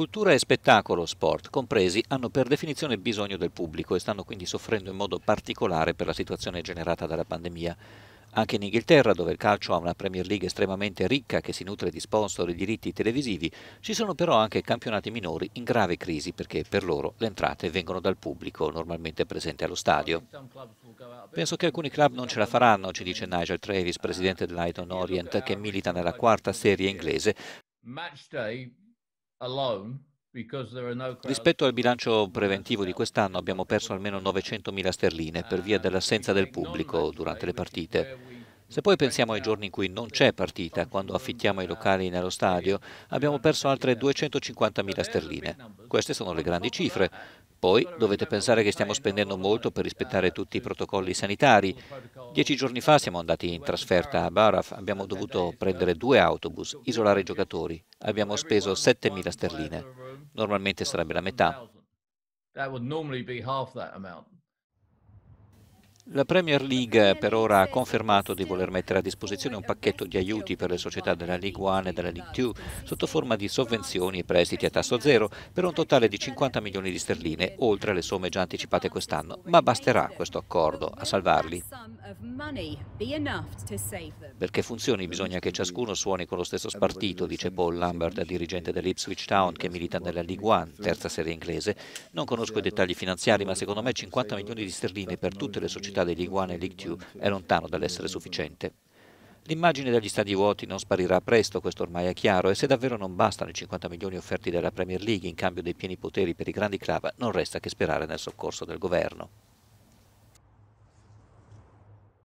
Cultura e spettacolo, sport compresi, hanno per definizione bisogno del pubblico e stanno quindi soffrendo in modo particolare per la situazione generata dalla pandemia. Anche in Inghilterra, dove il calcio ha una Premier League estremamente ricca che si nutre di sponsor e diritti televisivi, ci sono però anche campionati minori in grave crisi perché per loro le entrate vengono dal pubblico normalmente presente allo stadio. Penso che alcuni club non ce la faranno, ci dice Nigel Travis, presidente dell'Iton Orient, che milita nella quarta serie inglese. Rispetto al bilancio preventivo di quest'anno abbiamo perso almeno 900.000 sterline per via dell'assenza del pubblico durante le partite. Se poi pensiamo ai giorni in cui non c'è partita, quando affittiamo i locali nello stadio, abbiamo perso altre 250.000 sterline. Queste sono le grandi cifre. Poi dovete pensare che stiamo spendendo molto per rispettare tutti i protocolli sanitari. Dieci giorni fa siamo andati in trasferta a Baraf, abbiamo dovuto prendere due autobus, isolare i giocatori, abbiamo speso 7.000 sterline, normalmente sarebbe la metà. La Premier League per ora ha confermato di voler mettere a disposizione un pacchetto di aiuti per le società della League One e della League Two sotto forma di sovvenzioni e prestiti a tasso zero per un totale di 50 milioni di sterline, oltre alle somme già anticipate quest'anno. Ma basterà questo accordo a salvarli? Perché funzioni bisogna che ciascuno suoni con lo stesso spartito, dice Paul Lambert, dirigente dell'Ipswich Town che milita nella League One, terza serie inglese. Non conosco i dettagli finanziari, ma secondo me 50 milioni di sterline per tutte le società velocità di League 1 e League 2 è lontano dall'essere sufficiente. L'immagine degli stadi vuoti non sparirà presto, questo ormai è chiaro, e se davvero non bastano i 50 milioni offerti dalla Premier League in cambio dei pieni poteri per i grandi club, non resta che sperare nel soccorso del governo.